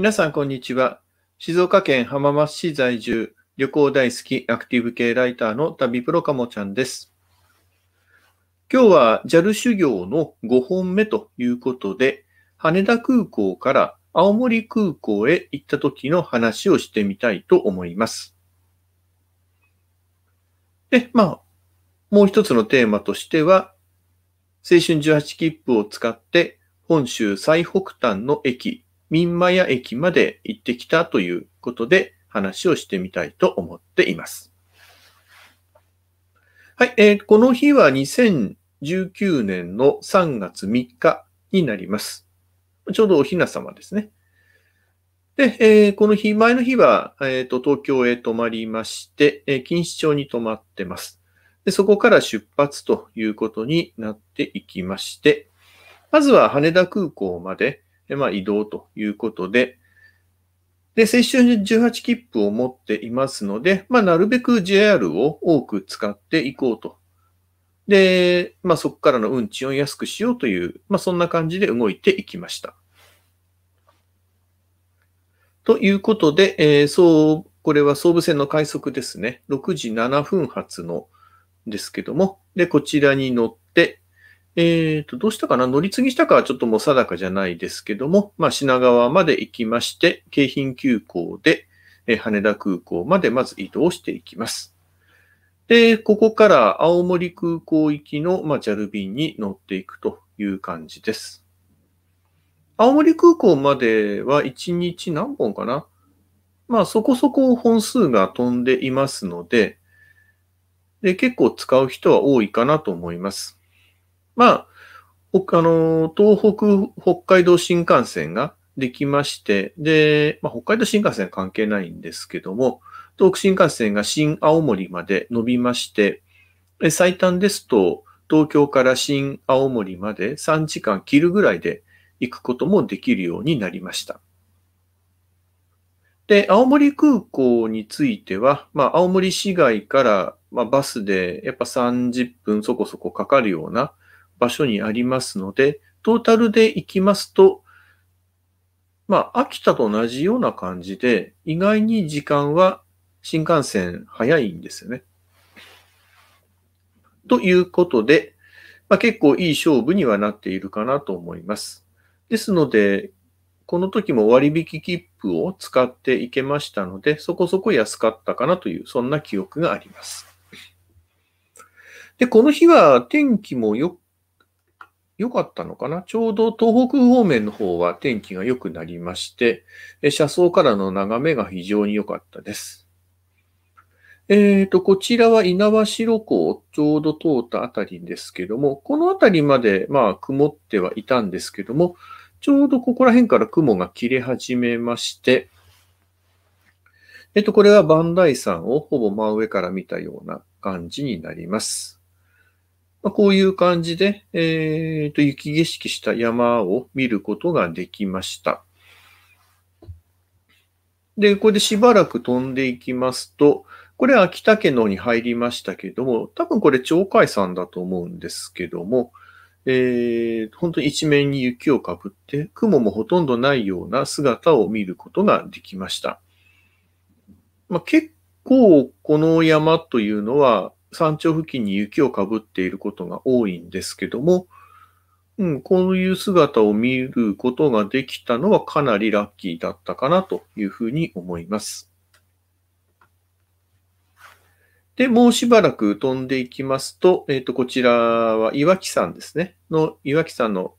皆さん、こんにちは。静岡県浜松市在住、旅行大好き、アクティブ系ライターの旅プロかもちゃんです。今日は JAL 修行の5本目ということで、羽田空港から青森空港へ行った時の話をしてみたいと思います。で、まあ、もう一つのテーマとしては、青春18切符を使って本州最北端の駅、民間屋駅まで行ってきたということで話をしてみたいと思っています。はい、えー、この日は2019年の3月3日になります。ちょうどおひな様ですね。で、えー、この日、前の日は、えーと、と東京へ泊まりまして、えー、錦糸町に泊まってます。で、そこから出発ということになっていきまして、まずは羽田空港まで、で、まあ、移動ということで、で、接種18切符を持っていますので、まあ、なるべく JR を多く使っていこうと。で、まあ、そこからの運賃を安くしようという、まあ、そんな感じで動いていきました。ということで、えー、そう、これは総武線の快速ですね。6時7分発のですけども、で、こちらに乗っえっ、ー、と、どうしたかな乗り継ぎしたかはちょっともう定かじゃないですけども、まあ、品川まで行きまして、京浜急行で、え羽田空港までまず移動していきます。で、ここから青森空港行きの、まあ、JAL 便に乗っていくという感じです。青森空港までは1日何本かなまあそこそこ本数が飛んでいますので、で結構使う人は多いかなと思います。まあ、あの、東北、北海道新幹線ができまして、で、まあ、北海道新幹線は関係ないんですけども、東北新幹線が新青森まで伸びまして、最短ですと、東京から新青森まで3時間切るぐらいで行くこともできるようになりました。で、青森空港については、まあ、青森市街から、まあ、バスでやっぱ30分そこそこかかるような場所にありますので、トータルで行きますと、まあ、秋田と同じような感じで、意外に時間は新幹線早いんですよね。ということで、まあ、結構いい勝負にはなっているかなと思います。ですので、この時も割引切符を使っていけましたので、そこそこ安かったかなという、そんな記憶があります。で、この日は天気も良良かったのかなちょうど東北方面の方は天気が良くなりまして、車窓からの眺めが非常に良かったです。えっ、ー、と、こちらは猪苗代湖をちょうど通ったあたりですけども、このあたりまで、まあ、曇ってはいたんですけども、ちょうどここら辺から雲が切れ始めまして、えっ、ー、と、これは磐梯山をほぼ真上から見たような感じになります。まあ、こういう感じで、えっ、ー、と、雪景色した山を見ることができました。で、これでしばらく飛んでいきますと、これ秋田県の方に入りましたけども、多分これ鳥海山だと思うんですけども、えー、本当に一面に雪をかぶって、雲もほとんどないような姿を見ることができました。まあ、結構この山というのは、山頂付近に雪をかぶっていることが多いんですけども、うん、こういう姿を見ることができたのはかなりラッキーだったかなというふうに思います。で、もうしばらく飛んでいきますと、えっ、ー、と、こちらは岩木山ですね。の、岩木山の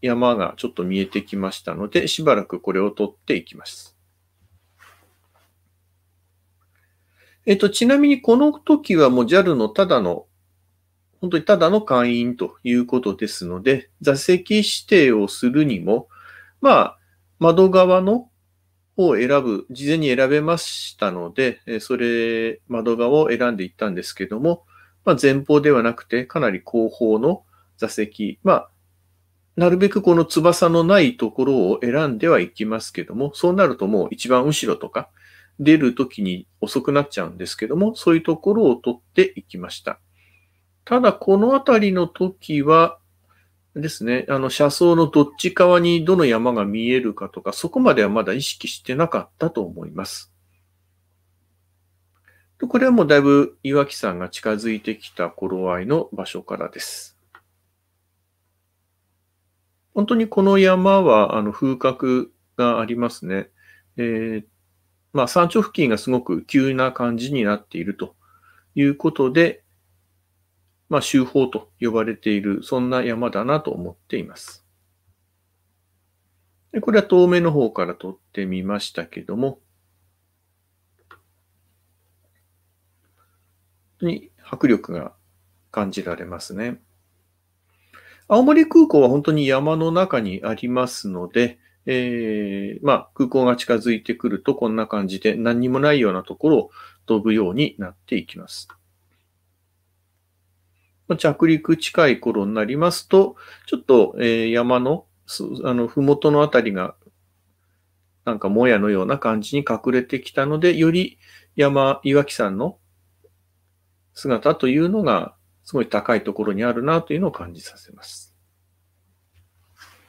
山がちょっと見えてきましたので、しばらくこれを取っていきます。えっと、ちなみにこの時はもう JAL のただの、本当にただの会員ということですので、座席指定をするにも、まあ、窓側の方を選ぶ、事前に選べましたので、それ、窓側を選んでいったんですけども、まあ、前方ではなくて、かなり後方の座席、まあ、なるべくこの翼のないところを選んではいきますけども、そうなるともう一番後ろとか、出るときに遅くなっちゃうんですけども、そういうところを取っていきました。ただ、このあたりの時はですね、あの、車窓のどっち側にどの山が見えるかとか、そこまではまだ意識してなかったと思います。これはもうだいぶ岩木山が近づいてきた頃合いの場所からです。本当にこの山はあの風格がありますね。えー、まあ、山頂付近がすごく急な感じになっているということで、まあ、修報と呼ばれている、そんな山だなと思っています。でこれは遠目の方から撮ってみましたけども、本当に迫力が感じられますね。青森空港は本当に山の中にありますので、えー、まあ、空港が近づいてくるとこんな感じで何にもないようなところを飛ぶようになっていきます。着陸近い頃になりますと、ちょっと、え山の、あの、ふもとのあたりが、なんかもやのような感じに隠れてきたので、より山、岩木山の姿というのが、すごい高いところにあるなというのを感じさせます。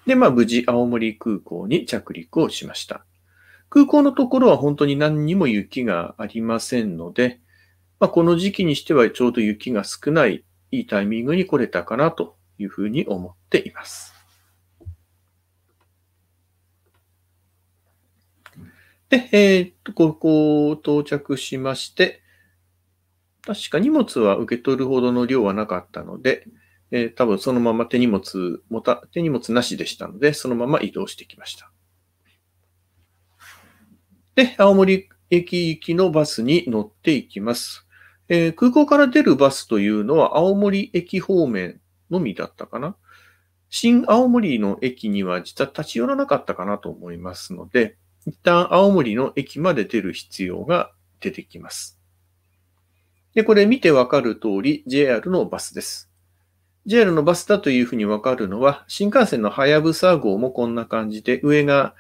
で、まあ無事青森空港に着陸をしました。空港のところは本当に何にも雪がありませんので、まあ、この時期にしてはちょうど雪が少ないいいタイミングに来れたかなというふうに思っています。で、えっ、と、ここ到着しまして、確か荷物は受け取るほどの量はなかったので、えー、多分そのまま手荷物もた、手荷物なしでしたので、そのまま移動してきました。で、青森駅行きのバスに乗っていきます。えー、空港から出るバスというのは青森駅方面のみだったかな。新青森の駅には実は立ち寄らなかったかなと思いますので、一旦青森の駅まで出る必要が出てきます。で、これ見てわかる通り JR のバスです。JR のバスだというふうにわかるのは、新幹線のはやぶさ号もこんな感じで、上が、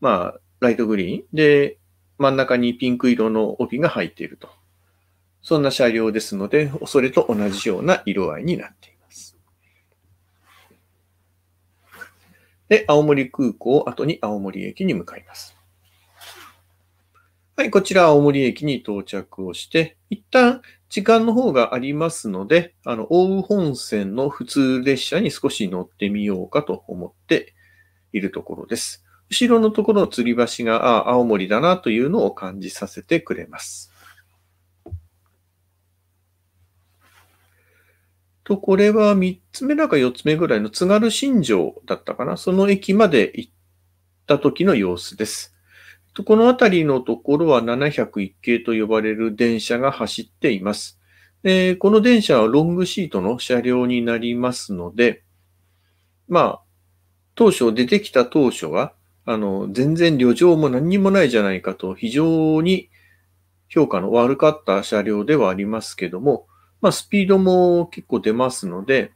まあ、ライトグリーンで、真ん中にピンク色の帯が入っていると。そんな車両ですので、それと同じような色合いになっています。で、青森空港を後に青森駅に向かいます。はい、こちら青森駅に到着をして、一旦時間の方がありますので、あの、奥羽本線の普通列車に少し乗ってみようかと思っているところです。後ろのところの吊り橋が、ああ、青森だなというのを感じさせてくれます。と、これは3つ目だか4つ目ぐらいの津軽新城だったかな。その駅まで行った時の様子です。この辺りのところは701系と呼ばれる電車が走っています。でこの電車はロングシートの車両になりますので、まあ、当初出てきた当初は、あの、全然旅情も何にもないじゃないかと、非常に評価の悪かった車両ではありますけども、まあ、スピードも結構出ますので、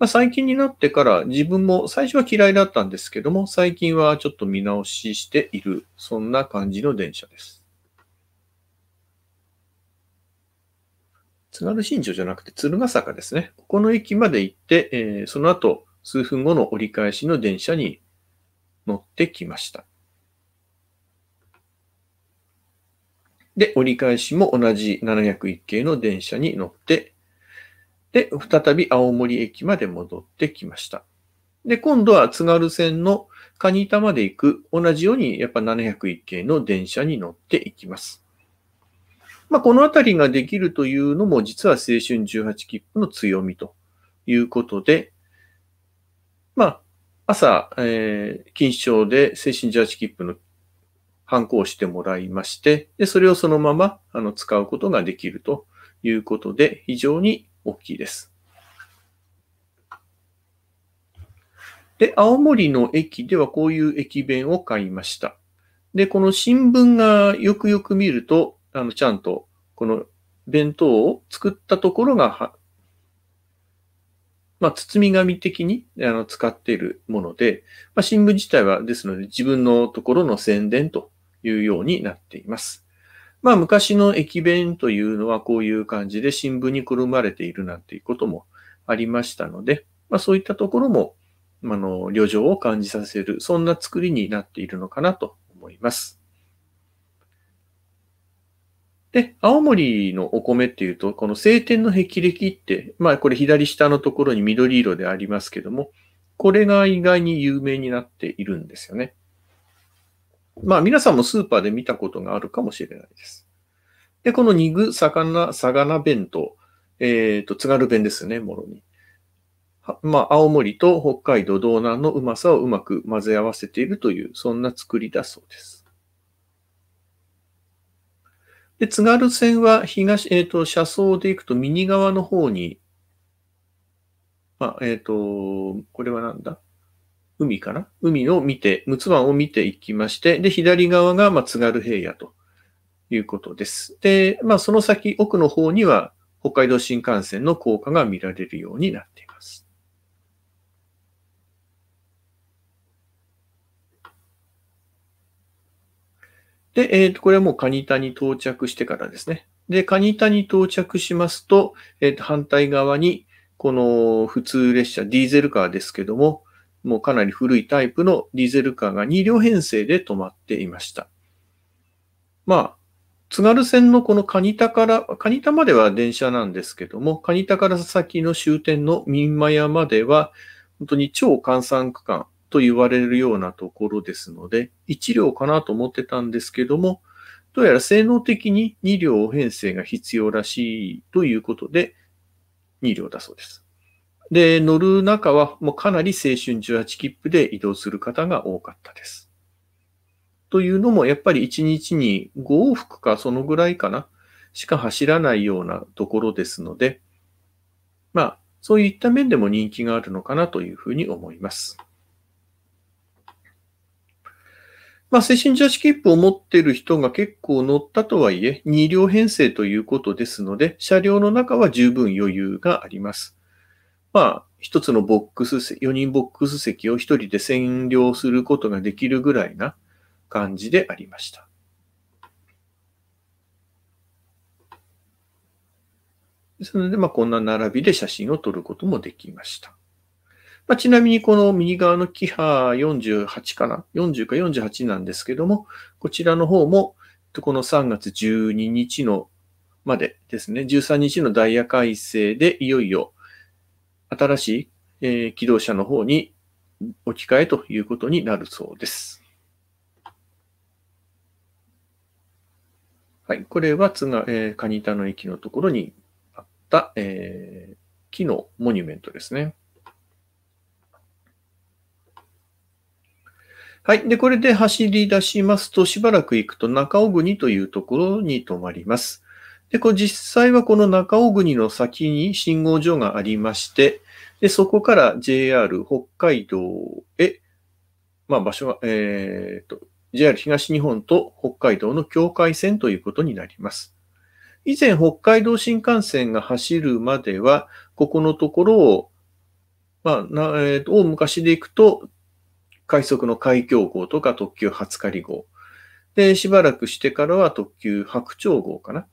まあ、最近になってから自分も最初は嫌いだったんですけども、最近はちょっと見直ししている、そんな感じの電車です。津軽新城じゃなくて鶴ヶ坂ですね。ここの駅まで行って、えー、その後数分後の折り返しの電車に乗ってきました。で、折り返しも同じ701系の電車に乗ってで、再び青森駅まで戻ってきました。で、今度は津軽線のカニタまで行く、同じようにやっぱ701系の電車に乗っていきます。まあ、このあたりができるというのも、実は青春18切符の強みということで、まあ、朝、えー、金賞で青春18切符の反抗してもらいまして、で、それをそのまま、あの、使うことができるということで、非常に大きいです。で、青森の駅ではこういう駅弁を買いました。で、この新聞がよくよく見ると、あの、ちゃんとこの弁当を作ったところが、まあ、包み紙的にあの使っているもので、まあ、新聞自体はですので自分のところの宣伝というようになっています。まあ昔の駅弁というのはこういう感じで新聞にくるまれているなんていうこともありましたので、まあそういったところも、あの、旅情を感じさせる、そんな作りになっているのかなと思います。で、青森のお米っていうと、この晴天の霹靂って、まあこれ左下のところに緑色でありますけども、これが意外に有名になっているんですよね。まあ皆さんもスーパーで見たことがあるかもしれないです。で、この肉、魚、魚弁当、えっ、ー、と、津軽弁ですね、もろに。まあ、青森と北海道道南のうまさをうまく混ぜ合わせているという、そんな作りだそうです。で、津軽線は東、えっ、ー、と、車窓で行くと右側の方に、まあ、えっ、ー、と、これはなんだ海かな海を見て、陸奥湾を見ていきまして、で、左側が、ま津軽平野ということです。で、まあ、その先、奥の方には、北海道新幹線の効果が見られるようになっています。で、えっ、ー、と、これはもうカニタに到着してからですね。で、カニタに到着しますと、えっ、ー、と、反対側に、この普通列車、ディーゼルカーですけども、もうかなり古いタイプのディーゼルカーが2両編成で止まっていました。まあ、津軽線のこの蟹田から、蟹田までは電車なんですけども、蟹田から先の終点の民間屋までは、本当に超閑散区間と言われるようなところですので、1両かなと思ってたんですけども、どうやら性能的に2両編成が必要らしいということで、2両だそうです。で、乗る中はもうかなり青春18切符で移動する方が多かったです。というのも、やっぱり1日に5往復かそのぐらいかな、しか走らないようなところですので、まあ、そういった面でも人気があるのかなというふうに思います。まあ、青春18切符を持っている人が結構乗ったとはいえ、2両編成ということですので、車両の中は十分余裕があります。まあ、一つのボックス、四人ボックス席を一人で占領することができるぐらいな感じでありました。ですので、まあ、こんな並びで写真を撮ることもできました。まあ、ちなみにこの右側のキハ48かな ?40 か48なんですけども、こちらの方も、この3月12日のまでですね、13日のダイヤ改正でいよいよ新しい、えー、機動車の方に置き換えということになるそうです。はい、これは津が、えー、カニタの駅のところにあった、えー、木のモニュメントですね。はい。で、これで走り出しますと、しばらく行くと中尾国というところに止まります。で、こう実際はこの中尾国の先に信号所がありまして、で、そこから JR 北海道へ、まあ場所は、えっ、ー、と、JR 東日本と北海道の境界線ということになります。以前北海道新幹線が走るまでは、ここのところを、まあ、なえー、大昔で行くと、快速の海峡号とか特急初狩り号。で、しばらくしてからは特急白鳥号かな。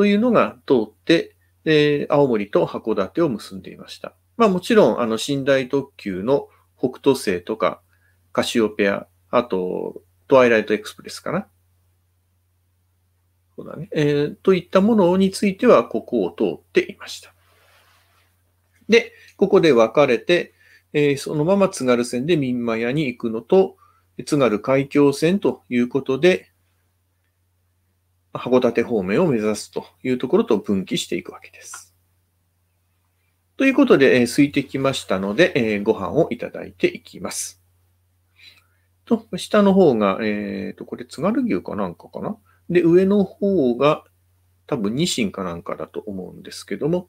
というのが通って、で、青森と函館を結んでいました。まあもちろん、あの、寝台特急の北斗星とか、カシオペア、あと、トワイライトエクスプレスかな。そうだね。えー、といったものについては、ここを通っていました。で、ここで分かれて、えー、そのまま津軽線で民間屋に行くのと、津軽海峡線ということで、函館方面を目指すというところと分岐していくわけです。ということで、えー、空いてきましたので、えー、ご飯をいただいていきます。と、下の方が、えっ、ー、と、これ津軽牛かなんかかなで、上の方が多分ニシンかなんかだと思うんですけども、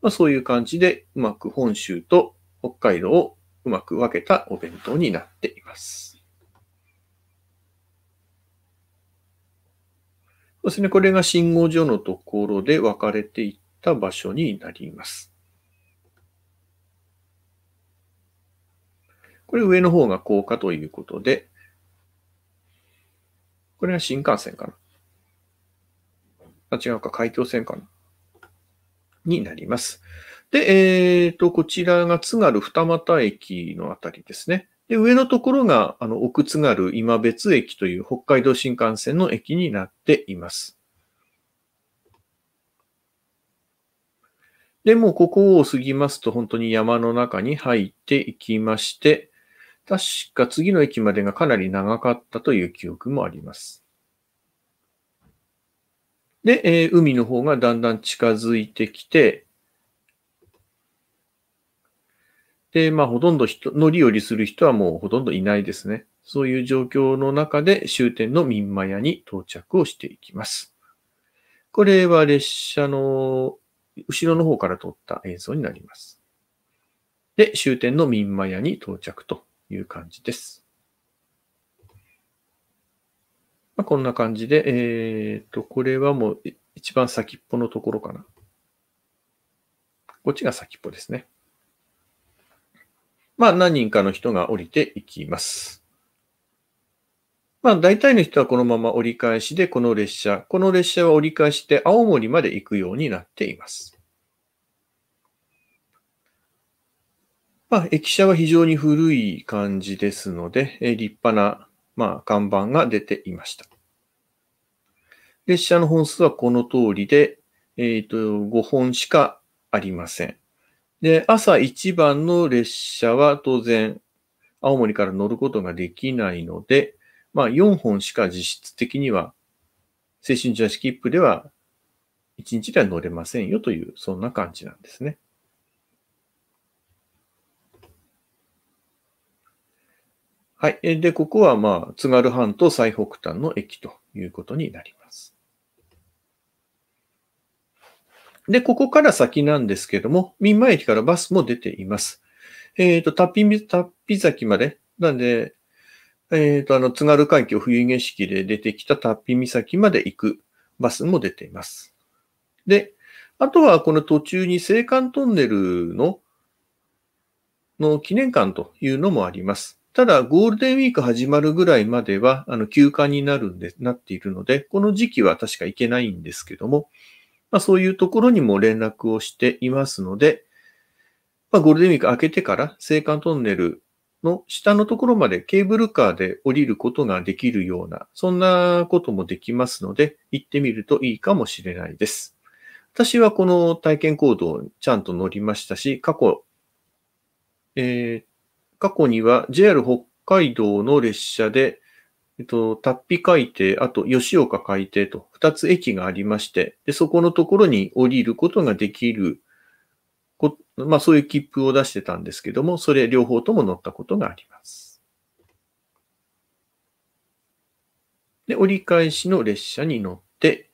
まあ、そういう感じでうまく本州と北海道をうまく分けたお弁当になっています。そですね。これが信号所のところで分かれていった場所になります。これ上の方が高架ということで、これが新幹線かな。あ、違うか、海峡線かな。になります。で、えっ、ー、と、こちらが津軽二俣駅のあたりですね。で、上のところが、あの、奥津軽今別駅という北海道新幹線の駅になっています。で、もうここを過ぎますと本当に山の中に入っていきまして、確か次の駅までがかなり長かったという記憶もあります。で、えー、海の方がだんだん近づいてきて、で、まあ、ほとんど人乗り降りする人はもうほとんどいないですね。そういう状況の中で終点の民間屋に到着をしていきます。これは列車の後ろの方から撮った映像になります。で、終点の民間屋に到着という感じです。まあ、こんな感じで、えっ、と、これはもう一番先っぽのところかな。こっちが先っぽですね。まあ、何人かの人が降りていきます。まあ、大体の人はこのまま折り返しで、この列車、この列車は折り返して青森まで行くようになっています。まあ、駅舎は非常に古い感じですので、え立派な、まあ、看板が出ていました。列車の本数はこの通りで、えっ、ー、と、5本しかありません。で、朝一番の列車は当然、青森から乗ることができないので、まあ4本しか実質的には、青春ジャーップでは1日では乗れませんよという、そんな感じなんですね。はい。で、ここはまあ、津軽半島最北端の駅ということになります。で、ここから先なんですけども、民間駅からバスも出ています。えっ、ー、と、タッピ、タッピ崎まで、なんで、えっ、ー、と、あの、津軽海峡冬景色で出てきたタッピ岬まで行くバスも出ています。で、あとはこの途中に青函トンネルの、の記念館というのもあります。ただ、ゴールデンウィーク始まるぐらいまでは、あの、休館になるんで、なっているので、この時期は確か行けないんですけども、まあ、そういうところにも連絡をしていますので、まあ、ゴールデンウィーク明けてから青函トンネルの下のところまでケーブルカーで降りることができるような、そんなこともできますので、行ってみるといいかもしれないです。私はこの体験行動にちゃんと乗りましたし、過去、えー、過去には JR 北海道の列車でえっと、タッピ海底、あと吉岡海底と二つ駅がありまして、でそこのところに降りることができるこ、まあそういう切符を出してたんですけども、それ両方とも乗ったことがあります。で、折り返しの列車に乗って、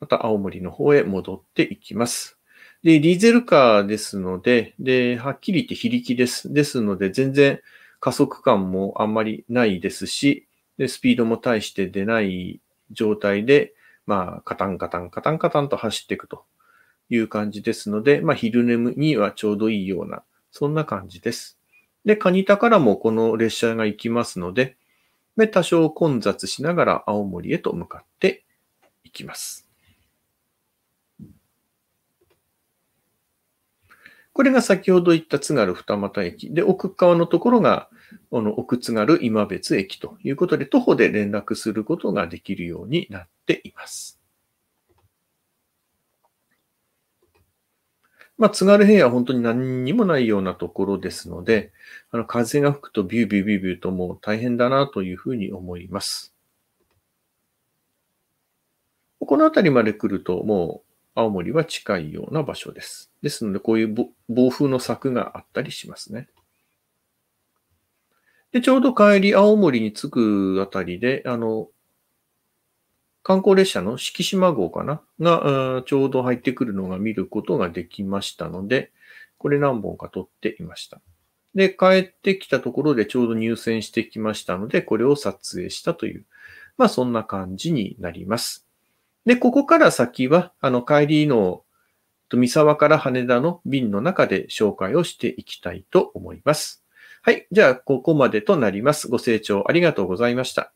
また青森の方へ戻っていきます。で、ディーゼルカーですので、で、はっきり言って非力です。ですので、全然、加速感もあんまりないですし、でスピードも大して出ない状態で、まあ、カタンカタンカタンカタンと走っていくという感じですので、まあ、昼眠にはちょうどいいような、そんな感じです。で、カニタからもこの列車が行きますので、で多少混雑しながら青森へと向かっていきます。これが先ほど言った津軽二俣駅。で、奥側のところが、この奥津軽今別駅ということで、徒歩で連絡することができるようになっています。まあ、津軽平野は本当に何にもないようなところですので、あの風が吹くとビュービュービュービューともう大変だなというふうに思います。この辺りまで来るともう青森は近いような場所です。ですので、こういう暴風の柵があったりしますね。で、ちょうど帰り、青森に着くあたりで、あの、観光列車の四季島号かなが、ちょうど入ってくるのが見ることができましたので、これ何本か撮っていました。で、帰ってきたところでちょうど入選してきましたので、これを撮影したという、まあそんな感じになります。で、ここから先は、あの、帰りの三沢から羽田の便の中で紹介をしていきたいと思います。はい。じゃあ、ここまでとなります。ご清聴ありがとうございました。